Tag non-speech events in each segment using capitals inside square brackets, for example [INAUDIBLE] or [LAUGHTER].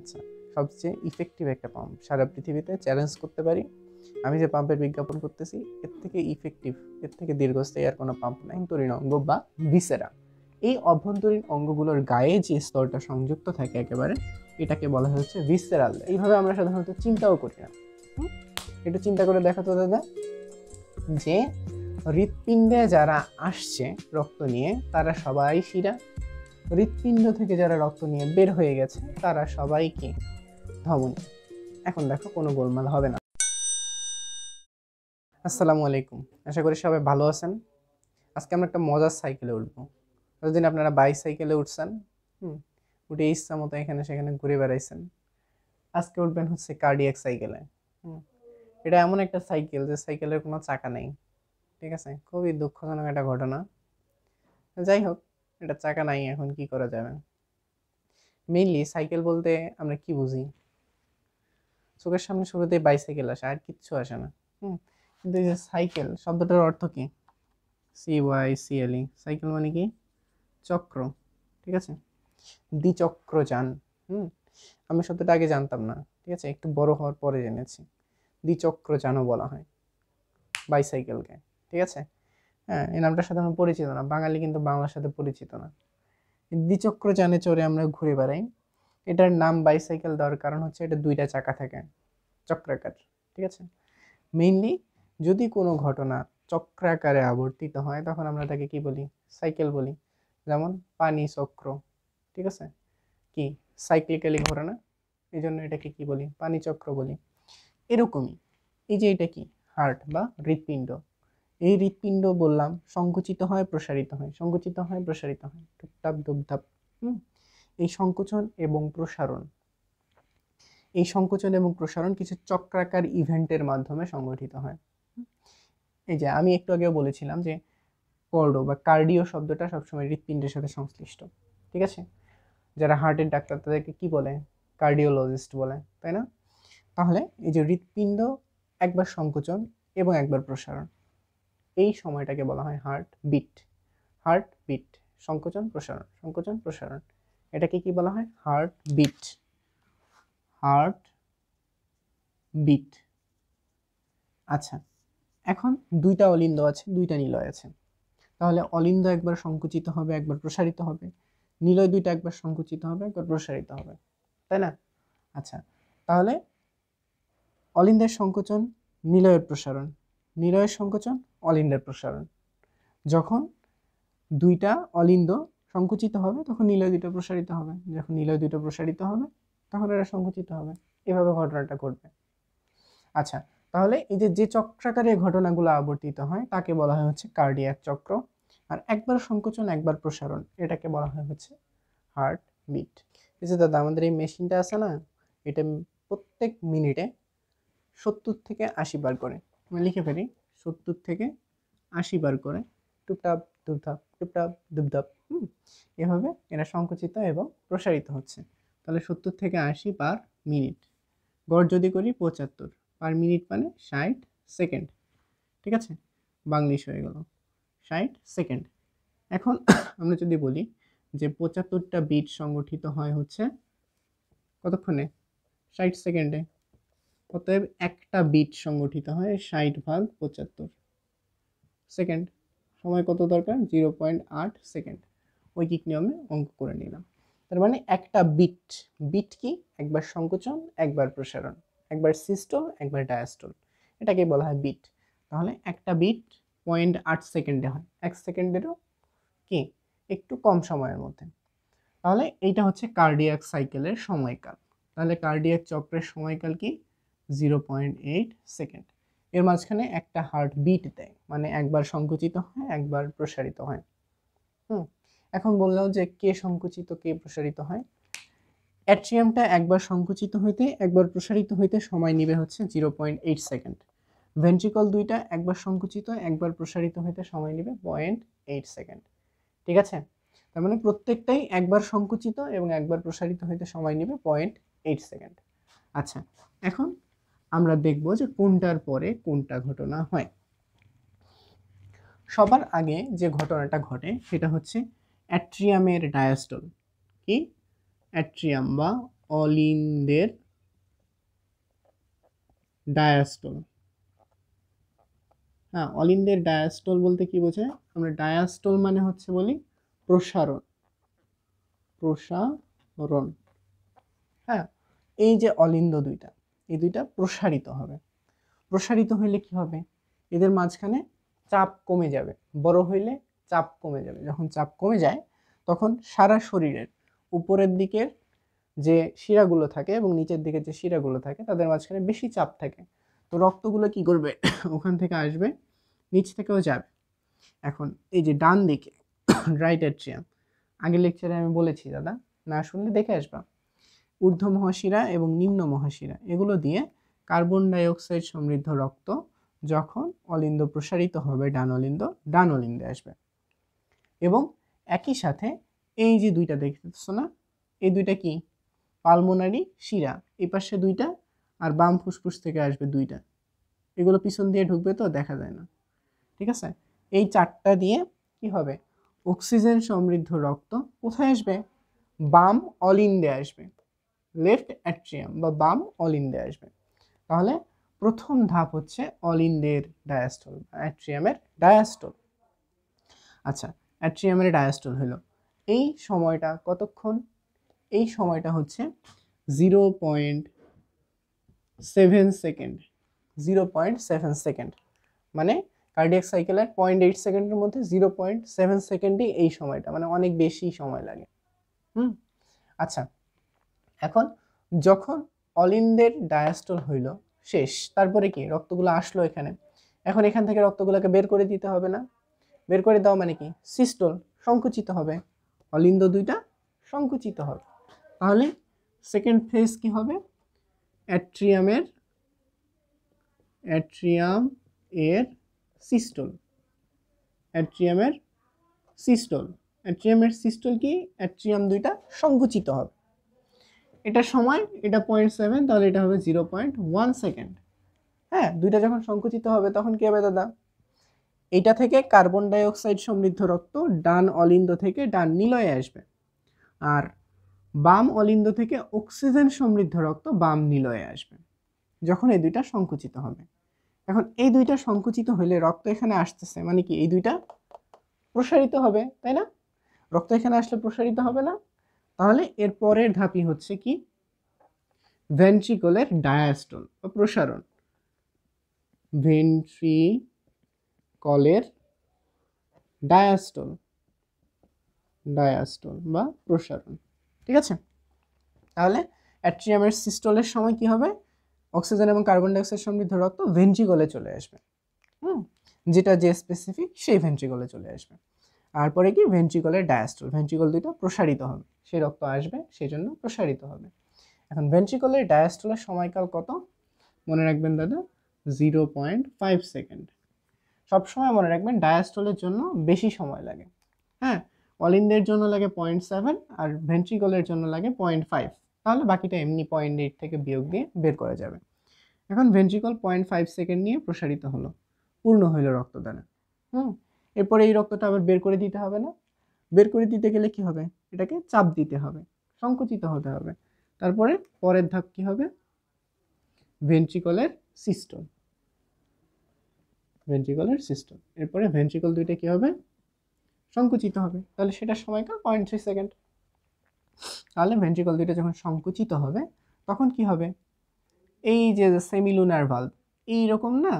আচ্ছা সবচেয়ে ইফেক্টিভ একটা পাম্প সারা পৃথিবীতে চ্যালেঞ্জ করতে পারি আমি যে পাম্পের বিজ্ঞাপন করতেছি এর থেকে ইফেক্টিভ এর থেকে দীর্ঘস্থায়ী আর কোনো পাম্প নাই তরিণ অঙ্গ বা ভিসেরা এই অভ্যন্তরীণ অঙ্গগুলোর গায়ে যে স্তরটা সংযুক্ত থাকে একেবারে এটাকে বলা হচ্ছে ভিসেরাল এইভাবে আমরা সাধারণত চিন্তাও করি না একটু চিন্তা করে দেখা তো দাদা যে হৃৎপিণ্ডে যারা আসছে রক্ত নিয়ে তারা সবাই শিরা হৃৎপিণ্ড থেকে যারা রক্ত নিয়ে বের হয়ে গেছে তারা সবাই কি ধমনী এখন দেখো কোনো গোলমাল হবে না আসসালামু আলাইকুম আশা করি সবাই ভালো আছেন আজকে আমরা একটা মজার সাইকেলে উঠবো যতদিন আপনারা বাইসাইকেলে উঠছেন হুম উঠে ইচ্ছা মতো এখানে সেখানে ঘুরে বেড়াইছেন আজকে উঠবেন হচ্ছে কার্ডিয়াক সাইকেলে হুম এটা এমন একটা সাইকেল যে সাইকেলের কোনো চাকা নেই ঠিক আছে খুবই দুঃখজনক একটা ঘটনা যাই হোক এটা চাকা নাই এখন কি করা যাবে মেইনলি সাইকেল বলতে আমরা কি বুঝি চোখের সামনে শুরুতে বাইসাইকেল আসে আর কিচ্ছু আসে না হুম কিন্তু এই যে সাইকেল শব্দটার অর্থ কি C Y C L E cycle মানে কি চক্র ঠিক আছে দ্বিচক্র যান হুম আমি শব্দটা আগে জানতাম না ঠিক আছে একটু বড় হওয়ার পরে জেনেছি দ্বিচক্র যানও বলা হয় বাইসাইকেলকে ঠিক আছে হ্যাঁ এই নামটার সাথে আমরা পরিচিত না বাঙালি কিন্তু বাংলার সাথে পরিচিত না দ্বিচক্র যানে চড়ে আমরা ঘুরে বেড়াই এটার নাম বাইসাইকেল দেওয়ার কারণ হচ্ছে এটা দুইটা চাকা থাকে চক্রাকার ঠিক আছে মেইনলি যদি কোনো ঘটনা চক্রাকারে আবর্তিত হয় তখন আমরা তাকে কি বলি সাইকেল বলি যেমন পানি চক্র ঠিক আছে কি সাইক্লিক্যালি ঘোরে না এই জন্য এটাকে কী বলি পানি চক্র বলি এরকমই এই যে এটা কি হার্ট বা হৃৎপিণ্ড এই হৃৎপিণ্ড বললাম সংকুচিত হয় প্রসারিত হয় সংকুচিত হয় প্রসারিত হয় টুপটাপ দুপধাপ হুম এই সংকোচন এবং প্রসারণ এই সংকোচন এবং প্রসারণ কিছু চক্রাকার ইভেন্টের মাধ্যমে সংগঠিত হয় এই যে আমি একটু আগেও বলেছিলাম যে কর্ডো বা কার্ডিও শব্দটা সবসময় হৃৎপিণ্ডের সাথে সংশ্লিষ্ট ঠিক আছে যারা হার্টের ডাক্তার তাদেরকে কি বলে কার্ডিওলজিস্ট বলে তাই না তাহলে এই যে হৃৎপিণ্ড একবার সংকোচন এবং একবার প্রসারণ এই সময়টাকে বলা হয় হার্ট বিট হার্ট বিট সংকোচন প্রসারণ সংকোচন প্রসারণ এটাকে কি বলা হয় হার্ট বিট হার্ট বিট আচ্ছা এখন দুইটা অলিন্দ আছে দুইটা নিলয় আছে তাহলে অলিন্দ একবার সংকুচিত হবে একবার প্রসারিত হবে নিলয় দুইটা একবার সংকুচিত হবে একবার প্রসারিত হবে তাই না আচ্ছা তাহলে অলিন্দের সংকোচন নিলয়ের প্রসারণ নিলয়ের সংকোচন অলিন্ডার প্রসারণ যখন দুইটা অলিন্দ সংকুচিত হবে তখন নীলয় দুটো প্রসারিত হবে যখন নীলয় দুটো প্রসারিত হবে তখন এরা সংকুচিত হবে এভাবে ঘটনাটা ঘটবে আচ্ছা তাহলে এই যে যে চক্রাকারে ঘটনাগুলো আবর্তিত হয় তাকে বলা হয় হচ্ছে কার্ডিয়াক চক্র আর একবার সংকোচন একবার প্রসারণ এটাকে বলা হয় হচ্ছে হার্ট বিট এই যে দাদা আমাদের এই মেশিনটা আছে না এটা প্রত্যেক মিনিটে সত্তর থেকে আশি বার করে আমি লিখে ফেলি সত্তর থেকে আশি বার করে টুপটাপ দুপধাপ টুপটাপ দুপধাপ হুম এভাবে এরা সংকুচিত এবং প্রসারিত হচ্ছে তাহলে সত্তর থেকে আশি পার মিনিট গড় যদি করি পঁচাত্তর পার মিনিট মানে ষাট সেকেন্ড ঠিক আছে বাংলিশ হয়ে গেল ষাট সেকেন্ড এখন আমরা যদি বলি যে পঁচাত্তরটা বিট সংগঠিত হয় হচ্ছে কতক্ষণে ষাট সেকেন্ডে অতএব একটা বিট সংগঠিত হয় ষাট ভাগ পঁচাত্তর সেকেন্ড সময় কত দরকার জিরো পয়েন্ট আট সেকেন্ড ঐকিক নিয়মে অঙ্ক করে নিলাম তার মানে একটা বিট বিট কি একবার সংকোচন একবার প্রসারণ একবার সিস্টল একবার ডায়াস্টল এটাকে বলা হয় বিট তাহলে একটা বিট পয়েন্ট আট সেকেন্ডে হয় এক সেকেন্ডেরও কি একটু কম সময়ের মধ্যে তাহলে এইটা হচ্ছে কার্ডিয়াক সাইকেলের সময়কাল তাহলে কার্ডিয়াক চক্রের সময়কাল কি জিরো পয়েন্ট এইট সেকেন্ড এর মাঝখানে একটা হার্ট বিট দেয় মানে একবার সংকুচিত হয় একবার প্রসারিত হয় হুম এখন বললাম যে কে সংকুচিত কে প্রসারিত হয় অ্যাট্রিয়ামটা একবার সংকুচিত হইতে একবার প্রসারিত হইতে সময় নিবে হচ্ছে zero point eight second ventricle দুইটা একবার সংকুচিত একবার প্রসারিত হইতে সময় নিবে পয়েন্ট এইট সেকেন্ড ঠিক আছে তার মানে প্রত্যেকটাই একবার সংকুচিত এবং একবার প্রসারিত হইতে সময় নিবে পয়েন্ট এইট সেকেন্ড আচ্ছা এখন আমরা দেখব যে কোনটার পরে কোনটা ঘটনা হয় সবার আগে যে ঘটনাটা ঘটে সেটা হচ্ছে অ্যাট্রিয়ামের ডায়াস্টল কি অ্যাট্রিয়াম বা অলিন্দের ডায়াস্টল হ্যাঁ অলিন্দের ডায়াস্টল বলতে কি বোঝায় আমরা ডায়াস্টল মানে হচ্ছে বলি প্রসারণ প্রসারণ হ্যাঁ এই যে অলিন্দ দুইটা এই দুইটা প্রসারিত হবে প্রসারিত হইলে কি হবে এদের মাঝখানে চাপ কমে যাবে বড় হইলে চাপ কমে যাবে যখন চাপ কমে যায় তখন সারা শরীরের উপরের দিকের যে শিরাগুলো থাকে এবং নিচের দিকে যে শিরাগুলো থাকে তাদের মাঝখানে বেশি চাপ থাকে তো রক্তগুলো কি করবে [COUGHS] ওখান থেকে আসবে নিচ থেকেও যাবে এখন এই যে ডান দিকে রাইট [COUGHS] অ্যাট্রিয়াম আগের লেকচারে আমি বলেছি দাদা না শুনলে দেখে আসবা ঊর্ধ্ব মহাশিরা এবং নিম্ন মহাশিরা এগুলো দিয়ে কার্বন ডাইঅক্সাইড সমৃদ্ধ রক্ত যখন অলিন্দ প্রসারিত হবে ডান অলিন্দ ডান অলিন্দে আসবে এবং একই সাথে এই যে দুইটা দেখতেছ না এই দুইটা কি পালমোনারি শিরা এই পাশে দুইটা আর বাম ফুসফুস থেকে আসবে দুইটা এগুলো পিছন দিয়ে ঢুকবে তো দেখা যায় না ঠিক আছে এই চারটা দিয়ে কি হবে অক্সিজেন সমৃদ্ধ রক্ত কোথায় আসবে বাম অলিন্দে আসবে লেফট অ্যাট্রিয়াম বা বাম অল অলিন্দে আসবে তাহলে প্রথম ধাপ হচ্ছে অল অলিন্দের ডায়াস্টল অ্যাট্রিয়ামের ডায়াস্টল আচ্ছা অ্যাট্রিয়ামের ডায়াস্টল হলো এই সময়টা কতক্ষণ এই সময়টা হচ্ছে zero point seven second zero point seven second মানে কার্ডিয়াক সাইকেলের পয়েন্ট এইট সেকেন্ডের মধ্যে জিরো পয়েন্ট সেভেন সেকেন্ডই এই সময়টা মানে অনেক বেশি সময় লাগে হুম আচ্ছা এখন যখন অলিন্দের ডায়াস্টল হইল শেষ তারপরে কি রক্তগুলো আসলো এখানে এখন এখান থেকে রক্তগুলোকে বের করে দিতে হবে না বের করে দাও মানে কি সিস্টল সংকুচিত হবে অলিন্দ দুইটা সংকুচিত হবে তাহলে সেকেন্ড ফেজ কি হবে অ্যাট্রিয়ামের অ্যাট্রিয়াম এর সিস্টল অ্যাট্রিয়ামের সিস্টল অ্যাট্রিয়ামের সিস্টল কি অ্যাট্রিয়াম দুইটা সংকুচিত হবে এটা সময় এটা পয়েন্ট সেভেন তাহলে এটা হবে জিরো পয়েন্ট ওয়ান সেকেন্ড হ্যাঁ দুইটা যখন সংকুচিত হবে তখন কী হবে দাদা এটা থেকে কার্বন ডাইঅক্সাইড সমৃদ্ধ রক্ত ডান অলিন্দ থেকে ডান নিলয়ে আসবে আর বাম অলিন্দ থেকে অক্সিজেন সমৃদ্ধ রক্ত বাম নিলয়ে আসবে যখন এই দুইটা সংকুচিত হবে এখন এই দুইটা সংকুচিত হলে রক্ত এখানে আসতেছে মানে কি এই দুইটা প্রসারিত হবে তাই না রক্ত এখানে আসলে প্রসারিত হবে না তাহলে এর পরের ধাপই হচ্ছে কি ভেন্ট্রিকলের ডায়াস্টল বা প্রসারণ ভেন্ট্রিকলের ডায়াস্টল ডায়াস্টল বা প্রসারণ ঠিক আছে তাহলে অ্যাট্রিয়ামের সিস্টলের সময় কি হবে অক্সিজেন এবং কার্বন ডাইঅক্সাইড সমৃদ্ধ রক্ত ভেন্ট্রিকলে চলে আসবে হুম যেটা যে স্পেসিফিক সেই ভেন্ট্রিকলে চলে আসবে আর পরে কি ভেন্ট্রিকলের ডায়াস্ট্রল ভেন্ট্রিকল দুইটা প্রসারিত হবে সেই রক্ত আসবে সেই জন্য প্রসারিত হবে এখন ভেন্ট্রিকলের ডায়াস্ট্রলের সময়কাল কত মনে রাখবেন দাদা জিরো পয়েন্ট ফাইভ সেকেন্ড সবসময় মনে রাখবেন ডায়াস্ট্রলের জন্য বেশি সময় লাগে হ্যাঁ অলিন্দের জন্য লাগে পয়েন্ট সেভেন আর ভেন্ট্রিকলের জন্য লাগে পয়েন্ট ফাইভ তাহলে বাকিটা এমনি পয়েন্ট এইট থেকে বিয়োগ দিয়ে বের করা যাবে এখন ভেন্ট্রিকল পয়েন্ট ফাইভ সেকেন্ড নিয়ে প্রসারিত হলো পূর্ণ হইল রক্তদানে হুম এরপরে এই রক্তটা আবার বের করে দিতে হবে না বের করে দিতে গেলে কি হবে এটাকে চাপ দিতে হবে সংকুচিত হতে হবে তারপরে পরের ধাপ কি হবে ভেন্ট্রিকলের সিস্টেম ভেন্ট্রিকলের সিস্টেম এরপরে ভেন্ট্রিকল দুইটা কি হবে সংকুচিত হবে তাহলে সেটার সময়কাল পয়েন্ট থ্রি সেকেন্ড তাহলে ভেন্ট্রিকল দুইটা যখন সংকুচিত হবে তখন কি হবে এই যে সেমিলুনার ভাল্ব রকম না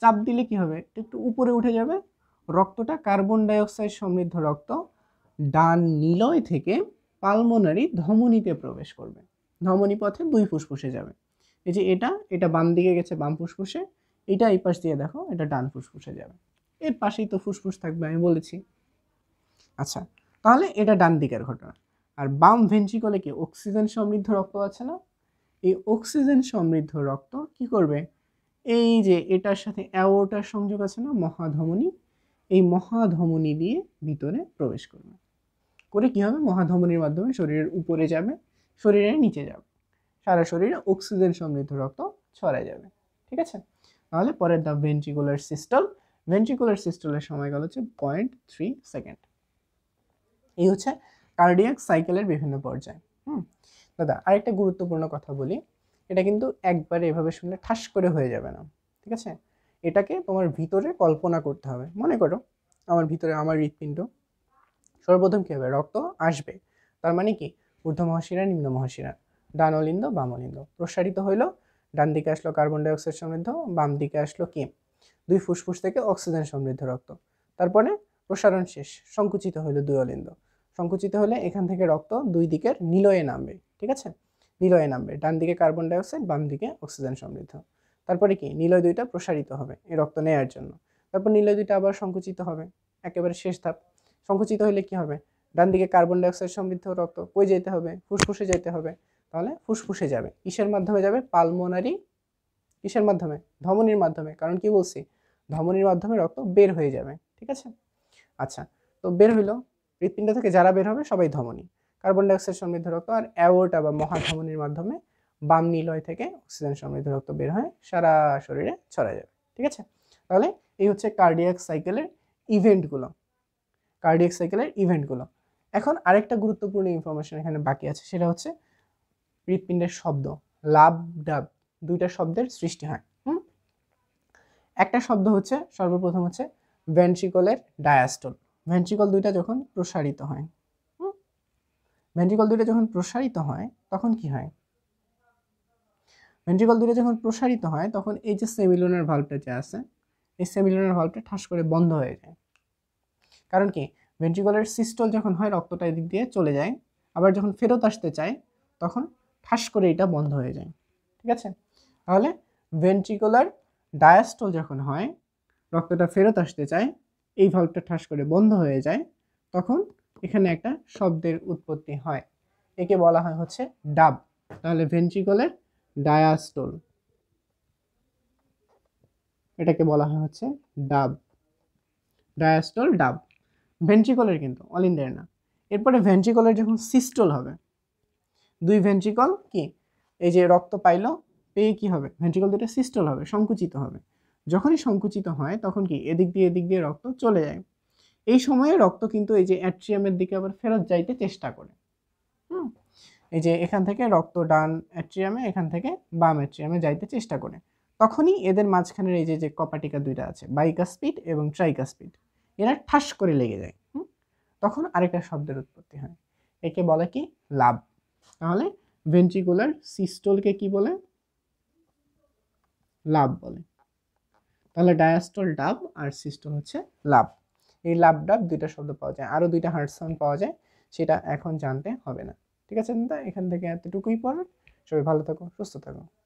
চাপ দিলে কি হবে একটু উপরে উঠে যাবে রক্তটা কার্বন ডাইঅক্সাইড সমৃদ্ধ রক্ত ডান নিলয় থেকে পালমোনারি ধমনীতে প্রবেশ করবে ধমনী পথে দুই ফুসফুসে যাবে এই যে এটা এটা বাম দিকে গেছে বাম ফুসফুসে এটা এই পাশ দিয়ে দেখো এটা ডান ফুসফুসে যাবে এর পাশেই তো ফুসফুস থাকবে আমি বলেছি আচ্ছা তাহলে এটা ডান দিকের ঘটনা আর বাম ভেন্ট্রিকলে কি অক্সিজেন সমৃদ্ধ রক্ত আছে না এই অক্সিজেন সমৃদ্ধ রক্ত কি করবে এই যে এটার সাথে অ্যাওটার সংযোগ আছে না মহাধমনী এই মহাধমনী দিয়ে ভিতরে প্রবেশ করবে করে কী হবে মহাধমনির মাধ্যমে শরীরের উপরে যাবে শরীরের নিচে যাবে সারা শরীরে অক্সিজেন সমৃদ্ধ রক্ত ছড়ায় যাবে ঠিক আছে তাহলে পরের দা ভেন্ট্রিকুলার সিস্টল ভেন্ট্রিকুলার সিস্টলের সময়কাল হচ্ছে পয়েন্ট থ্রি সেকেন্ড এই হচ্ছে কার্ডিয়াক সাইকেলের বিভিন্ন পর্যায় হুম দাদা আরেকটা গুরুত্বপূর্ণ কথা বলি এটা কিন্তু একবারে এভাবে শুনলে ঠাস করে হয়ে যাবে না ঠিক আছে এটাকে তোমার ভিতরে কল্পনা করতে হবে মনে করো আমার ভিতরে আমার হৃৎপিণ্ড সর্বপ্রথম কী হবে রক্ত আসবে তার মানে কি ঊর্ধ্ব মহাশিরা নিম্ন মহাশিরা ডান অলিন্দ বাম অলিন্দ প্রসারিত হইল ডান দিকে আসলো কার্বন ডাইঅক্সাইড সমৃদ্ধ বাম দিকে আসলো কি দুই ফুসফুস থেকে অক্সিজেন সমৃদ্ধ রক্ত তারপরে প্রসারণ শেষ সংকুচিত হইলো দুই অলিন্দ সংকুচিত হলে এখান থেকে রক্ত দুই দিকের নিলয়ে নামবে ঠিক আছে নিলয়ে নামবে ডান দিকে কার্বন ডাইঅক্সাইড বাম দিকে অক্সিজেন সমৃদ্ধ তারপরে কি নিলয় দুইটা প্রসারিত হবে এই রক্ত নেয়ার জন্য তারপর নিলয় দুইটা আবার সংকুচিত হবে একেবারে শেষ ধাপ সংকুচিত হলে কি হবে ডান দিকে কার্বন ডাইঅক্সাইড সমৃদ্ধ রক্ত কই যেতে হবে ফুসফুসে যেতে হবে তাহলে ফুসফুসে যাবে কিসের মাধ্যমে যাবে পালমোনারি কিসের মাধ্যমে ধমনির মাধ্যমে কারণ কি বলছি ধমনির মাধ্যমে রক্ত বের হয়ে যাবে ঠিক আছে আচ্ছা তো বের হইলো হৃৎপিণ্ড থেকে যারা বের হবে সবাই ধমনী কার্বন ডাইঅক্সাইড সমৃদ্ধ রক্ত আর অ্যাওর্টা বা মহাধমনির মাধ্যমে বাম নিলয় থেকে অক্সিজেন সমৃদ্ধ রক্ত বের হয় সারা শরীরে ছড়া যাবে ঠিক আছে তাহলে এই হচ্ছে কার্ডিয়াক সাইকেলের ইভেন্টগুলো কার্ডিয়াক সাইকেলের ইভেন্টগুলো এখন আরেকটা গুরুত্বপূর্ণ ইনফরমেশন এখানে বাকি আছে সেটা হচ্ছে হৃৎপিণ্ডের শব্দ লাভ ডাব দুইটা শব্দের সৃষ্টি হয় হুম একটা শব্দ হচ্ছে সর্বপ্রথম হচ্ছে ভেন্ট্রিকলের ডায়াস্টল ভেন্ট্রিকল দুইটা যখন প্রসারিত হয় ভেন্ট্রিকল দুইটা যখন প্রসারিত হয় তখন কি হয় ভেন্ট্রিকল দুটো যখন প্রসারিত হয় তখন এই যে সেমিলোনার ভাল্বটা যে আছে এই সেমিলোনার ভাল্বটা ঠাস করে বন্ধ হয়ে যায় কারণ কি ভেন্ট্রিকলের সিস্টল যখন হয় রক্তটা এদিক দিয়ে চলে যায় আবার যখন ফেরত আসতে চায় তখন ঠাস করে এটা বন্ধ হয়ে যায় ঠিক আছে তাহলে ভেন্ট্রিকুলার ডায়াস্টল যখন হয় রক্তটা ফেরত আসতে চায় এই ভাল্বটা ঠাস করে বন্ধ হয়ে যায় তখন এখানে একটা শব্দের উৎপত্তি হয় একে বলা হয় হচ্ছে ডাব তাহলে ভেন্ট্রিকলের ডায়াস্টোল এটাকে বলা হয় হচ্ছে ডাব ডায়াস্টোল ডাব ভেন্ট্রিকলের কিন্তু অল ইন্ডিয়ার না এরপরে ভেন্ট্রিকলের যখন সিস্টল হবে দুই ভেন্ট্রিকল কি এই যে রক্ত পাইল পেয়ে কি হবে ভেন্ট্রিকল দুটা সিস্টল হবে সংকুচিত হবে যখনই সংকুচিত হয় তখন কি এদিক দিয়ে এদিক দিয়ে রক্ত চলে যায় এই সময়ে রক্ত কিন্তু এই যে অ্যাট্রিয়ামের দিকে আবার ফেরত যাইতে চেষ্টা করে হুম এই যে এখান থেকে রক্ত ডান অ্যাট্রিয়ামে এখান থেকে বাম অ্যাট্রিয়ামে যাইতে চেষ্টা করে তখনই এদের মাঝখানের এই যে যে কপাটিকা দুইটা আছে স্পিড এবং স্পিড এরা ঠাস করে লেগে যায় তখন আরেকটা শব্দের উৎপত্তি হয় একে বলে কি লাভ তাহলে ভেন্ট্রিকুলার সিস্টোলকে কি বলে লাভ বলে তাহলে ডায়াস্টল ডাব আর সিস্টোল হচ্ছে লাভ এই লাভ ডাব দুইটা শব্দ পাওয়া যায় আরও দুইটা হার্ট সাউন্ড পাওয়া যায় সেটা এখন জানতে হবে না ঠিক আছে দাদা এখান থেকে এতটুকুই পড়ার সবাই ভালো থাকো সুস্থ থাকো